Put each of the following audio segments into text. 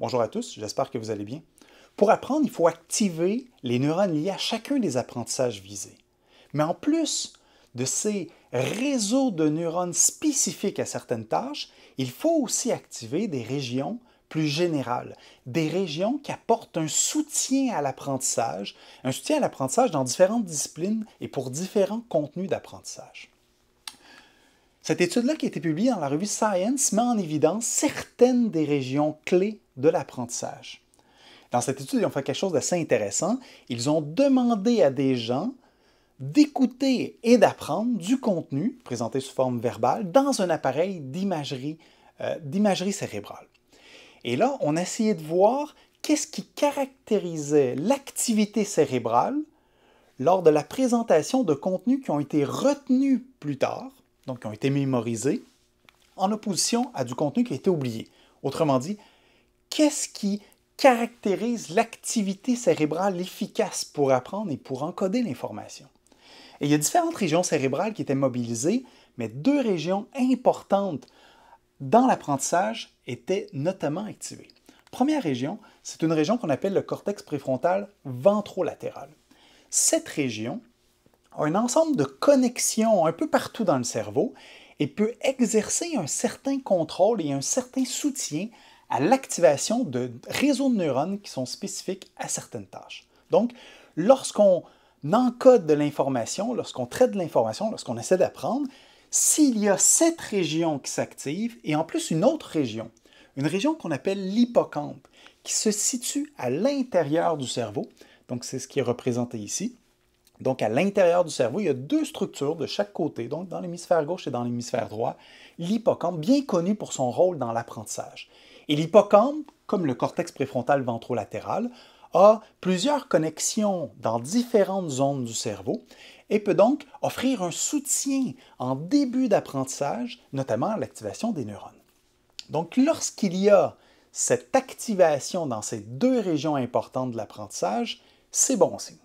Bonjour à tous, j'espère que vous allez bien. Pour apprendre, il faut activer les neurones liés à chacun des apprentissages visés. Mais en plus de ces réseaux de neurones spécifiques à certaines tâches, il faut aussi activer des régions plus générales, des régions qui apportent un soutien à l'apprentissage, un soutien à l'apprentissage dans différentes disciplines et pour différents contenus d'apprentissage. Cette étude-là, qui a été publiée dans la revue Science, met en évidence certaines des régions clés de l'apprentissage. Dans cette étude, ils ont fait quelque chose d'assez intéressant. Ils ont demandé à des gens d'écouter et d'apprendre du contenu présenté sous forme verbale dans un appareil d'imagerie euh, cérébrale. Et là, on a essayé de voir qu'est-ce qui caractérisait l'activité cérébrale lors de la présentation de contenus qui ont été retenus plus tard donc qui ont été mémorisés, en opposition à du contenu qui a été oublié. Autrement dit, qu'est-ce qui caractérise l'activité cérébrale efficace pour apprendre et pour encoder l'information? il y a différentes régions cérébrales qui étaient mobilisées, mais deux régions importantes dans l'apprentissage étaient notamment activées. Première région, c'est une région qu'on appelle le cortex préfrontal ventrolatéral. Cette région un ensemble de connexions un peu partout dans le cerveau et peut exercer un certain contrôle et un certain soutien à l'activation de réseaux de neurones qui sont spécifiques à certaines tâches. Donc, lorsqu'on encode de l'information, lorsqu'on traite de l'information, lorsqu'on essaie d'apprendre, s'il y a cette région qui s'active et en plus une autre région, une région qu'on appelle l'hippocampe, qui se situe à l'intérieur du cerveau, donc c'est ce qui est représenté ici, donc, à l'intérieur du cerveau, il y a deux structures de chaque côté, donc dans l'hémisphère gauche et dans l'hémisphère droit. L'hippocampe, bien connu pour son rôle dans l'apprentissage. Et l'hippocampe, comme le cortex préfrontal ventrolatéral, a plusieurs connexions dans différentes zones du cerveau et peut donc offrir un soutien en début d'apprentissage, notamment à l'activation des neurones. Donc, lorsqu'il y a cette activation dans ces deux régions importantes de l'apprentissage, c'est bon signe.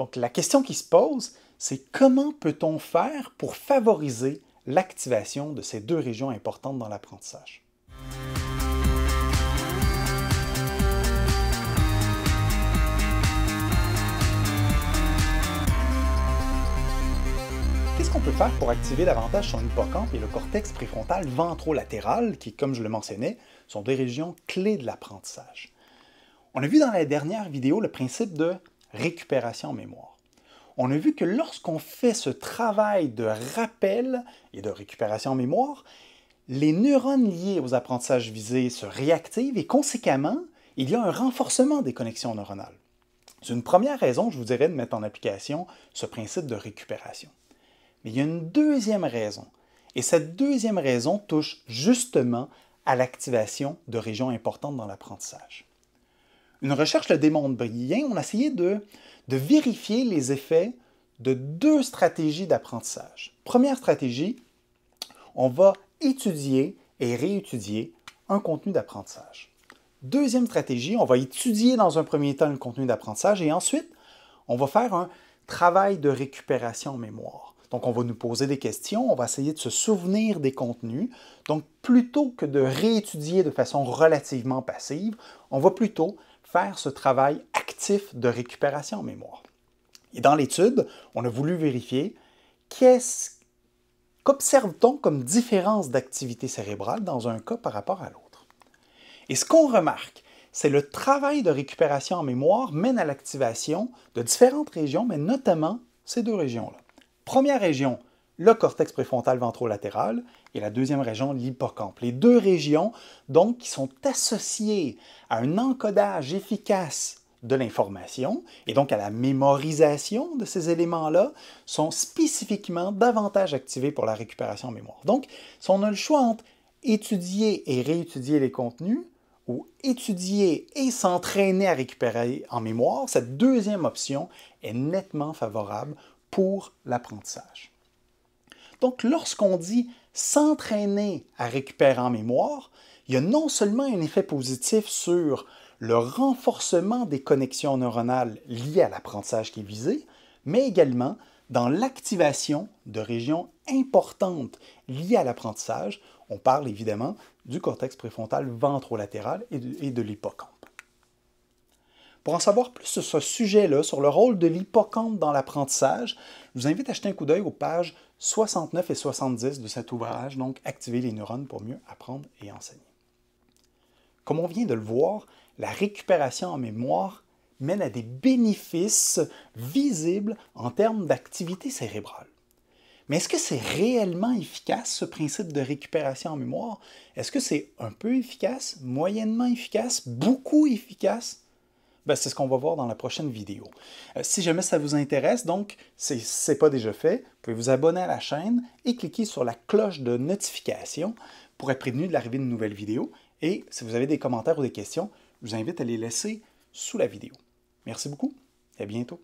Donc la question qui se pose, c'est comment peut-on faire pour favoriser l'activation de ces deux régions importantes dans l'apprentissage? Qu'est-ce qu'on peut faire pour activer davantage son hippocampe et le cortex préfrontal ventrolatéral, qui, comme je le mentionnais, sont des régions clés de l'apprentissage? On a vu dans la dernière vidéo le principe de récupération mémoire. On a vu que lorsqu'on fait ce travail de rappel et de récupération mémoire, les neurones liés aux apprentissages visés se réactivent et conséquemment, il y a un renforcement des connexions neuronales. C'est une première raison, je vous dirais, de mettre en application ce principe de récupération. Mais il y a une deuxième raison, et cette deuxième raison touche justement à l'activation de régions importantes dans l'apprentissage une recherche le démontre bien, on a essayé de, de vérifier les effets de deux stratégies d'apprentissage. Première stratégie, on va étudier et réétudier un contenu d'apprentissage. Deuxième stratégie, on va étudier dans un premier temps le contenu d'apprentissage et ensuite, on va faire un travail de récupération en mémoire. Donc, on va nous poser des questions, on va essayer de se souvenir des contenus. Donc, plutôt que de réétudier de façon relativement passive, on va plutôt faire ce travail actif de récupération en mémoire. Et dans l'étude, on a voulu vérifier qu'est-ce qu'observe-t-on comme différence d'activité cérébrale dans un cas par rapport à l'autre. Et ce qu'on remarque, c'est le travail de récupération en mémoire mène à l'activation de différentes régions, mais notamment ces deux régions-là. Première région, le cortex préfrontal ventrolatéral et la deuxième région, l'hippocampe. Les deux régions, donc, qui sont associées à un encodage efficace de l'information et donc à la mémorisation de ces éléments-là sont spécifiquement davantage activées pour la récupération en mémoire. Donc, si on a le choix entre étudier et réétudier les contenus ou étudier et s'entraîner à récupérer en mémoire, cette deuxième option est nettement favorable pour l'apprentissage. Donc, lorsqu'on dit s'entraîner à récupérer en mémoire, il y a non seulement un effet positif sur le renforcement des connexions neuronales liées à l'apprentissage qui est visé, mais également dans l'activation de régions importantes liées à l'apprentissage. On parle évidemment du cortex préfrontal ventrolatéral et de, l'hippocampe. Pour en savoir plus sur ce sujet-là, sur le rôle de l'hippocampe dans l'apprentissage, je vous invite à jeter un coup d'œil aux pages 69 et 70 de cet ouvrage, donc Activer les neurones pour mieux apprendre et enseigner. Comme on vient de le voir, la récupération en mémoire mène à des bénéfices visibles en termes d'activité cérébrale. Mais est-ce que c'est réellement efficace, ce principe de récupération en mémoire? Est-ce que c'est un peu efficace, moyennement efficace, beaucoup efficace? Ben, c'est ce qu'on va voir dans la prochaine vidéo. Euh, si jamais ça vous intéresse, donc, si ce n'est pas déjà fait, vous pouvez vous abonner à la chaîne et cliquer sur la cloche de notification pour être prévenu de l'arrivée de nouvelles vidéos. Et si vous avez des commentaires ou des questions, je vous invite à les laisser sous la vidéo. Merci beaucoup et à bientôt.